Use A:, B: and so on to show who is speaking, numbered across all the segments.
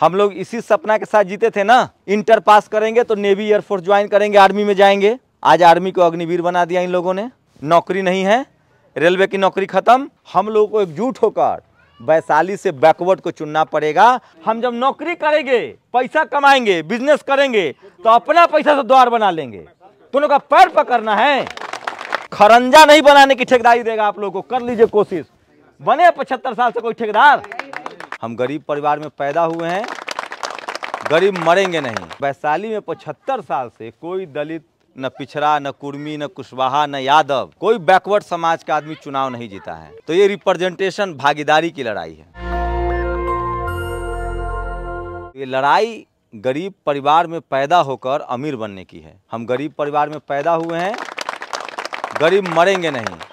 A: हम लोग इसी सपना के साथ जीते थे ना इंटर पास करेंगे तो नेवी एयरफोर्स ज्वाइन करेंगे आर्मी में जाएंगे आज आर्मी को अग्निवीर बना दिया इन लोगों ने नौकरी नहीं है रेलवे की नौकरी खत्म हम लोगों को एकजुट होकर वैशाली से बैकवर्ड को चुनना पड़ेगा हम जब नौकरी करेंगे पैसा कमाएंगे बिजनेस करेंगे तो अपना पैसा से तो द्वार बना लेंगे दोनों का पैर पकड़ना है खरंजा नहीं बनाने की ठेकेदारी देगा आप लोगों को कर लीजिए कोशिश बने पचहत्तर साल से कोई ठेकेदार हम गरीब परिवार में पैदा हुए हैं गरीब मरेंगे नहीं वैशाली में पचहत्तर साल से कोई दलित न पिछड़ा न कुर्मी न कुशवाहा न यादव कोई बैकवर्ड समाज का आदमी चुनाव नहीं जीता है तो ये रिप्रेजेंटेशन भागीदारी की लड़ाई है ये लड़ाई गरीब परिवार में पैदा होकर अमीर बनने की है हम गरीब परिवार में पैदा हुए हैं गरीब मरेंगे नहीं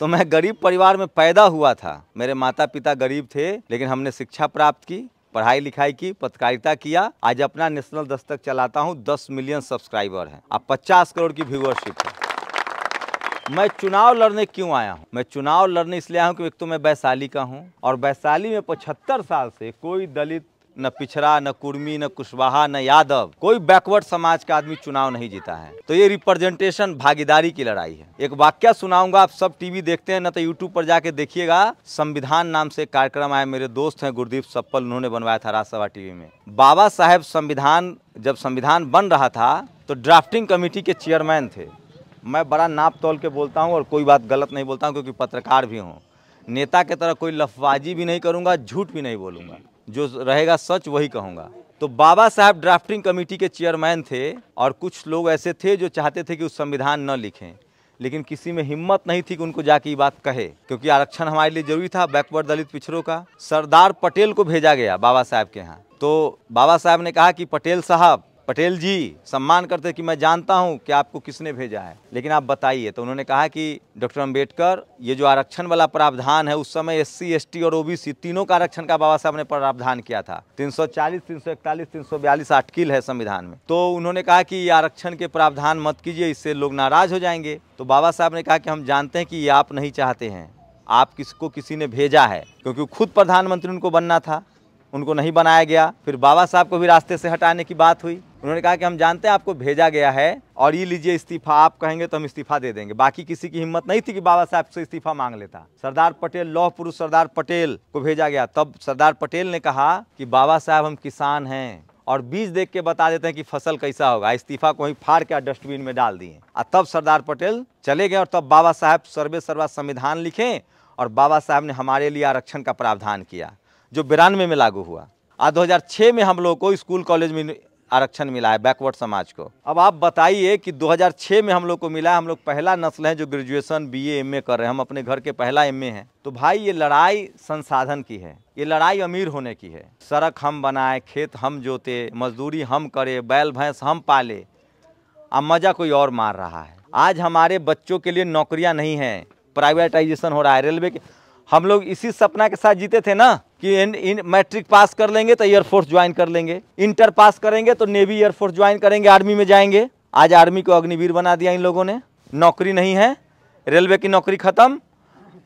A: तो मैं गरीब परिवार में पैदा हुआ था मेरे माता पिता गरीब थे लेकिन हमने शिक्षा प्राप्त की पढ़ाई लिखाई की पत्रकारिता किया आज अपना नेशनल दस्तक चलाता हूँ दस मिलियन सब्सक्राइबर है अब पचास करोड़ की व्यूअरशिप है मैं चुनाव लड़ने क्यों आया हूँ मैं चुनाव लड़ने इसलिए आया हूँ कि एक तो मैं वैशाली का हूँ और वैशाली में पचहत्तर साल से कोई दलित न पिछड़ा न कुर्मी न कुशवाहा न यादव कोई बैकवर्ड समाज का आदमी चुनाव नहीं जीता है तो ये रिप्रेजेंटेशन भागीदारी की लड़ाई है एक वाक्य सुनाऊंगा आप सब टीवी देखते हैं न तो यूट्यूब पर जाके देखिएगा संविधान नाम से कार्यक्रम आया मेरे दोस्त हैं गुरदीप सप्पल उन्होंने बनवाया था राज्यसभा टीवी में बाबा साहेब संविधान जब संविधान बन रहा था तो ड्राफ्टिंग कमेटी के चेयरमैन थे मैं बड़ा नाप तोल के बोलता हूँ और कोई बात गलत नहीं बोलता हूँ क्योंकि पत्रकार भी हूँ नेता के तरह कोई लफबाजी भी नहीं करूंगा झूठ भी नहीं बोलूंगा जो रहेगा सच वही कहूँगा तो बाबा साहब ड्राफ्टिंग कमेटी के चेयरमैन थे और कुछ लोग ऐसे थे जो चाहते थे कि उस संविधान न लिखें लेकिन किसी में हिम्मत नहीं थी कि उनको जाके ये बात कहे क्योंकि आरक्षण हमारे लिए जरूरी था बैकवर्ड दलित पिछड़ों का सरदार पटेल को भेजा गया बाबा साहब के यहाँ तो बाबा साहब ने कहा कि पटेल साहब पटेल जी सम्मान करते कि मैं जानता हूँ कि आपको किसने भेजा है लेकिन आप बताइए तो उन्होंने कहा कि डॉक्टर अंबेडकर ये जो आरक्षण वाला प्रावधान है उस समय एस सी और ओबीसी तीनों का आरक्षण का बाबा साहब ने प्रावधान किया था 340, 341, 342 आर्टिकल है संविधान में तो उन्होंने कहा कि ये आरक्षण के प्रावधान मत कीजिए इससे लोग नाराज हो जाएंगे तो बाबा साहब ने कहा कि हम जानते हैं कि ये आप नहीं चाहते हैं आप किसको किसी ने भेजा है क्योंकि खुद प्रधानमंत्री उनको बनना था उनको नहीं बनाया गया फिर बाबा साहब को भी रास्ते से हटाने की बात हुई उन्होंने कहा कि हम जानते हैं आपको भेजा गया है और ये लीजिए इस्तीफा आप कहेंगे तो हम इस्तीफा दे देंगे बाकी किसी की हिम्मत नहीं थी कि बाबा साहब से इस्तीफा मांग लेता सरदार पटेल लौह पुरुष सरदार पटेल को भेजा गया तब सरदार पटेल ने कहा कि बाबा साहब हम किसान हैं और बीज देख के बता देते हैं कि फसल कैसा होगा इस्तीफा को ही फाड़ के डस्टबिन में डाल दिए और तब सरदार पटेल चले गए और तब बाबा साहब सर्वे सर्वा संविधान लिखें और बाबा साहब ने हमारे लिए आरक्षण का प्रावधान किया जो बिरानवे में लागू हुआ आज दो में हम लोग को स्कूल कॉलेज में आरक्षण मिला है बैकवर्ड समाज को अब आप बताइए कि 2006 में हम लोग को मिला है हम लोग पहला नस्ल है जो ग्रेजुएशन बीए एमए कर रहे हैं हम अपने घर के पहला एमए हैं तो भाई ये लड़ाई संसाधन की है ये लड़ाई अमीर होने की है सड़क हम बनाए खेत हम जोते मजदूरी हम करे बैल भैंस हम पाले अब मज़ा कोई और मार रहा है आज हमारे बच्चों के लिए नौकरियाँ नहीं हैं प्राइवेटाइजेशन हो रहा है रेलवे के हम लोग इसी सपना के साथ जीते थे ना कि इन इन मैट्रिक पास कर लेंगे तो एयरफोर्स ज्वाइन कर लेंगे इंटर पास करेंगे तो नेवी एयरफोर्स ज्वाइन करेंगे आर्मी में जाएंगे आज आर्मी को अग्निवीर बना दिया इन लोगों ने नौकरी नहीं है रेलवे की नौकरी ख़त्म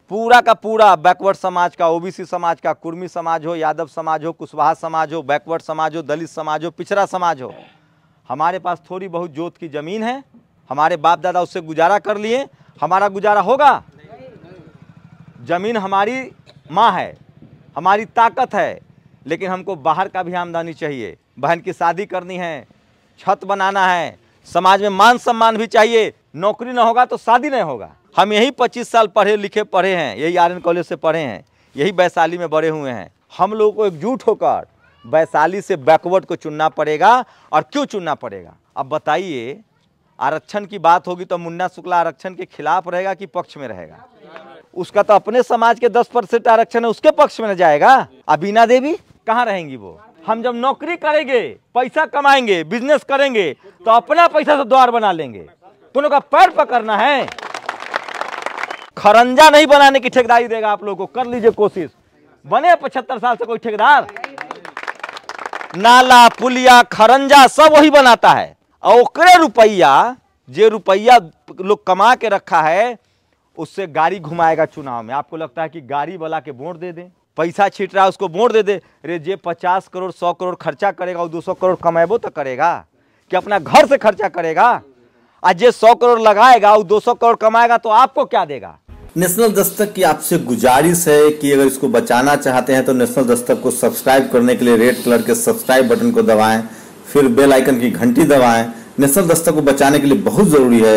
A: पूरा का पूरा बैकवर्ड समाज का ओबीसी समाज का कुर्मी समाज हो यादव समाज हो कुशवाहा समाज हो बैकवर्ड समाज हो दलित समाज हो पिछड़ा समाज हो हमारे पास थोड़ी बहुत जोत की ज़मीन है हमारे बाप दादा उससे गुजारा कर लिए हमारा गुजारा होगा ज़मीन हमारी माँ है हमारी ताकत है लेकिन हमको बाहर का भी आमदनी चाहिए बहन की शादी करनी है छत बनाना है समाज में मान सम्मान भी चाहिए नौकरी ना होगा तो शादी नहीं होगा हम यही पच्चीस साल पढ़े लिखे पढ़े हैं यही आर कॉलेज से पढ़े हैं यही वैशाली में बड़े हुए हैं हम लोगों को एकजुट होकर वैशाली से बैकवर्ड को चुनना पड़ेगा और क्यों चुनना पड़ेगा अब बताइए आरक्षण की बात होगी तो मुन्ना शुक्ला आरक्षण के खिलाफ रहेगा कि पक्ष में रहेगा उसका तो अपने समाज के दस परसेंट आरक्षण है उसके पक्ष में न जाएगा अबीना देवी कहाँ रहेंगी वो हम जब नौकरी करेंगे पैसा कमाएंगे बिजनेस करेंगे तो अपना पैसा से तो द्वार बना लेंगे तुम लोग का पैर पकड़ना है खरंजा नहीं बनाने की ठेकेदारी देगा आप लोगों को कर लीजिए कोशिश बने पचहत्तर साल से कोई ठेकेदार नाला पुलिया खरंजा सब वही बनाता है और रुपया जे रुपया लोग कमा के रखा है उससे गाड़ी घुमाएगा चुनाव में आपको लगता है कि गाड़ी वाला के वोट दे दें पैसा छीट रहा है उसको वोट दे दे अरे जे पचास करोड़ सौ करोड़ खर्चा करेगा और दो सौ करोड़ कमाएबो तो करेगा कि अपना घर से खर्चा करेगा आज जे सौ करोड़ लगाएगा और दो सौ करोड़ कमाएगा तो आपको क्या देगा नेशनल दस्तक की आपसे गुजारिश है कि अगर इसको बचाना चाहते हैं तो नेशनल दस्तक को सब्सक्राइब करने के लिए रेड कलर के सब्सक्राइब बटन को दबाएं फिर बेल आइकन की घंटी दबाएं नेशनल दस्तक को बचाने के लिए बहुत ज़रूरी है